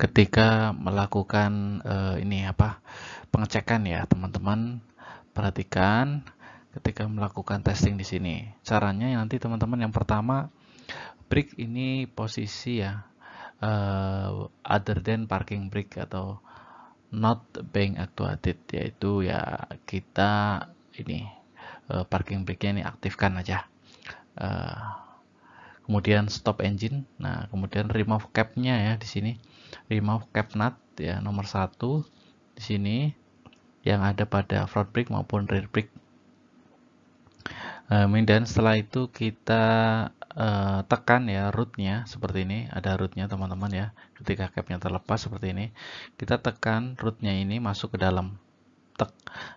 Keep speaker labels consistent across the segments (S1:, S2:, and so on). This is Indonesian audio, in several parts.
S1: ketika melakukan uh, ini apa pengecekan ya teman-teman perhatikan ketika melakukan testing di sini caranya nanti teman-teman yang pertama break ini posisi ya uh, other than parking brake atau not being actuated yaitu ya kita ini uh, parking brake ini aktifkan aja Eh, kemudian stop engine nah kemudian remove capnya ya di sini remove cap nut ya nomor satu di sini yang ada pada front brake maupun rear brake Kemudian eh, dan setelah itu kita uh, tekan ya rootnya seperti ini ada rootnya teman-teman ya ketika capnya terlepas seperti ini kita tekan rootnya ini masuk ke dalam tek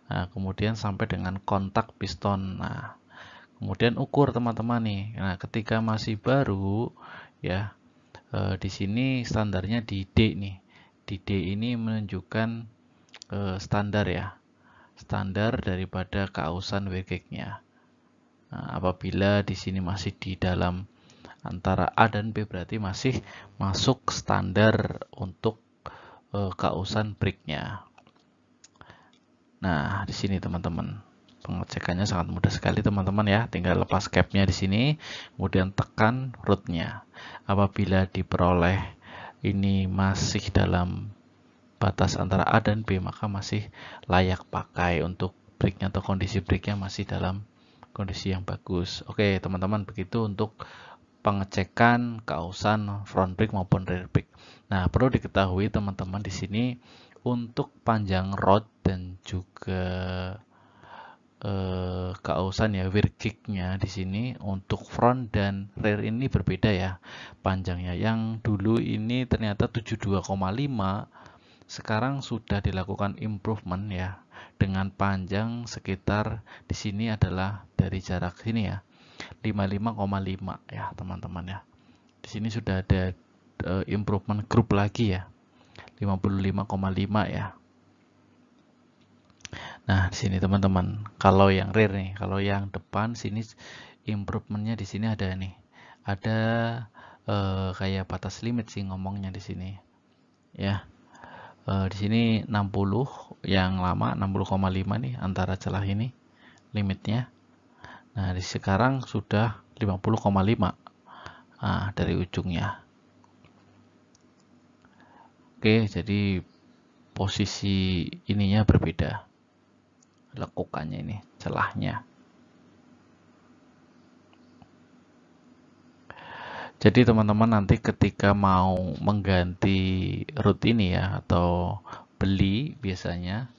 S1: nah, kemudian sampai dengan kontak piston nah kemudian ukur teman-teman nih nah ketika masih baru ya e, di sini standarnya di D nih di D ini menunjukkan e, standar ya standar daripada kausan WGG-nya nah, apabila di sini masih di dalam antara A dan B berarti masih masuk standar untuk e, eh, kausan breaknya. Nah, di sini teman-teman. Pengecekannya sangat mudah sekali teman-teman ya. Tinggal lepas capnya di sini, kemudian tekan rootnya. Apabila diperoleh ini masih dalam batas antara A dan B, maka masih layak pakai untuk breaknya atau kondisi breaknya masih dalam kondisi yang bagus. Oke teman-teman, begitu untuk pengecekan kausan front brake maupun rear brake. Nah, perlu diketahui teman-teman di sini untuk panjang rod dan juga eh, keausan ya weir kicknya di sini untuk front dan rear ini berbeda ya panjangnya yang dulu ini ternyata 72,5 sekarang sudah dilakukan improvement ya dengan panjang sekitar di sini adalah dari jarak sini ya 55,5 ya teman-teman ya di sini sudah ada eh, improvement group lagi ya 55,5 ya Nah, di sini teman-teman, kalau yang rear nih, kalau yang depan sini improvementnya di sini ada nih. Ada eh, kayak batas limit sih ngomongnya di sini. Ya. Eh, di sini 60 yang lama 60,5 nih antara celah ini limitnya. Nah, di sekarang sudah 50,5. Nah, dari ujungnya. Oke, jadi posisi ininya berbeda lekukannya ini, celahnya. Jadi teman-teman nanti ketika mau mengganti root ini ya atau beli biasanya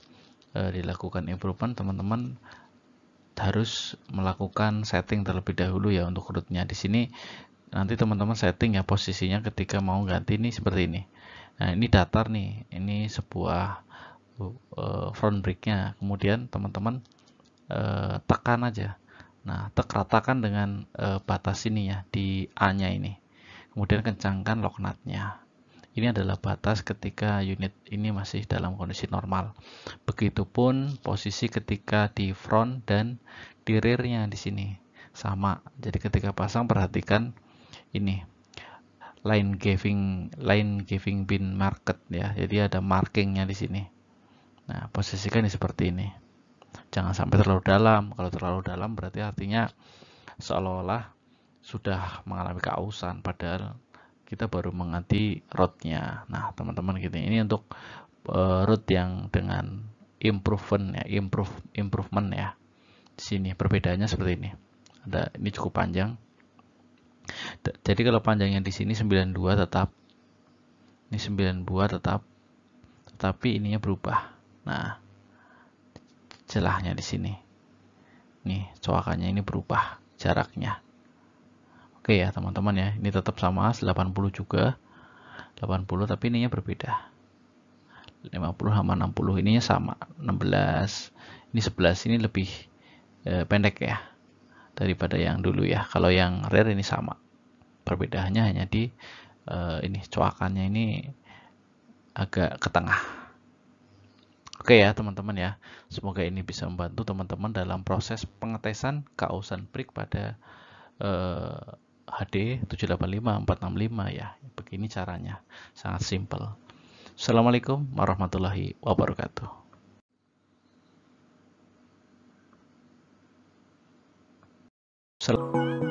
S1: e, dilakukan improvement teman-teman harus melakukan setting terlebih dahulu ya untuk rootnya. Di sini nanti teman-teman setting ya posisinya ketika mau ganti ini seperti ini. Nah ini datar nih, ini sebuah itu uh, eh, front breaknya kemudian teman-teman uh, tekan aja nah tek ratakan dengan uh, batas ini ya di A nya ini kemudian kencangkan lock nut-nya. ini adalah batas ketika unit ini masih dalam kondisi normal begitupun posisi ketika di front dan di rear-nya di sini sama jadi ketika pasang perhatikan ini line giving line giving bin market ya jadi ada markingnya di sini Nah, posisikan seperti ini. Jangan sampai terlalu dalam. Kalau terlalu dalam berarti artinya seolah-olah sudah mengalami keausan padahal kita baru mengerti rootnya. Nah, teman-teman gitu. ini untuk uh, root yang dengan improvement ya, improve improvement ya. Di sini perbedaannya seperti ini. Ada ini cukup panjang. Jadi kalau panjangnya di sini 92 tetap ini 92 tetap tetapi ininya berubah Nah, celahnya di sini. Nih, coakannya ini berubah jaraknya. Oke ya, teman-teman ya. Ini tetap sama, 80 juga. 80, tapi ininya berbeda. 50 sama 60, ininya sama. 16, ini 11, ini lebih e, pendek ya. Daripada yang dulu ya. Kalau yang rare ini sama. Perbedaannya hanya di e, ini coakannya ini agak ke tengah Oke ya teman-teman ya, semoga ini bisa membantu teman-teman dalam proses pengetesan kausan prik pada eh, HD 785 465 ya. Begini caranya, sangat simpel. Assalamualaikum warahmatullahi wabarakatuh. Selamat